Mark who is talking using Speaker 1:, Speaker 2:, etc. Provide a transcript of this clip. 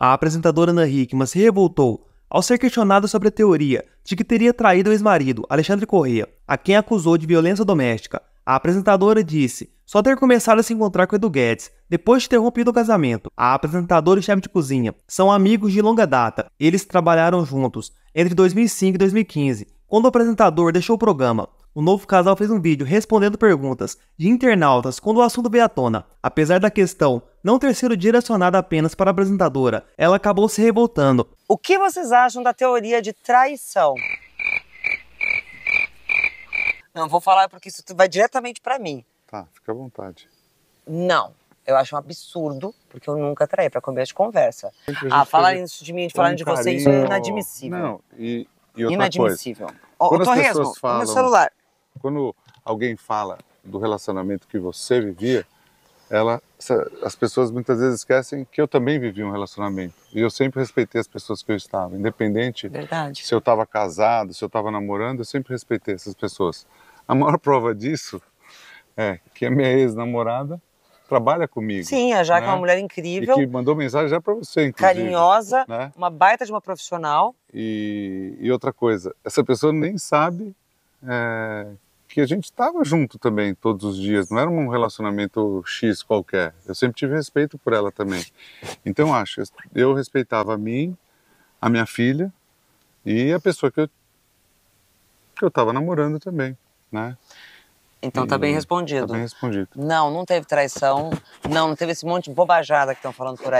Speaker 1: A apresentadora Ana Hickman se revoltou ao ser questionada sobre a teoria de que teria traído o ex-marido, Alexandre Corrêa, a quem acusou de violência doméstica. A apresentadora disse só ter começado a se encontrar com Edu Guedes depois de ter rompido o casamento. A apresentadora e o chefe de cozinha são amigos de longa data. Eles trabalharam juntos entre 2005 e 2015, quando o apresentador deixou o programa o novo casal fez um vídeo respondendo perguntas de internautas quando o assunto veio à tona. Apesar da questão não ter sido direcionada apenas para a apresentadora, ela acabou se revoltando.
Speaker 2: O que vocês acham da teoria de traição? Não, vou falar porque isso vai diretamente para mim. Tá, fica à vontade. Não. Eu acho um absurdo, porque eu nunca traí, para começar de conversa. Ah, falar isso de mim, falar um de você, isso é inadmissível. Não, e, e outra inadmissível. Coisa. Oh, eu tô pessoas resmo, falam... meu celular. Quando alguém fala do relacionamento que você vivia, ela, as pessoas muitas vezes esquecem que eu também vivi um relacionamento. E eu sempre respeitei as pessoas que eu estava, independente Verdade. se eu estava casado, se eu estava namorando, eu sempre respeitei essas pessoas. A maior prova disso é que a minha ex-namorada trabalha comigo. Sim, a é, Jaque né? é uma mulher incrível. E que mandou mensagem já para você, inclusive. Carinhosa, né? uma baita de uma profissional. E, e, outra coisa, essa pessoa nem sabe é, que a gente estava junto também todos os dias, não era um relacionamento X qualquer. Eu sempre tive respeito por ela também. Então, acho, eu respeitava a mim, a minha filha e a pessoa que eu que eu estava namorando também, né? Então tá e, tá bem respondido. Tá bem respondido. Não, não teve traição, não, não teve esse monte de bobajada que estão falando por aí.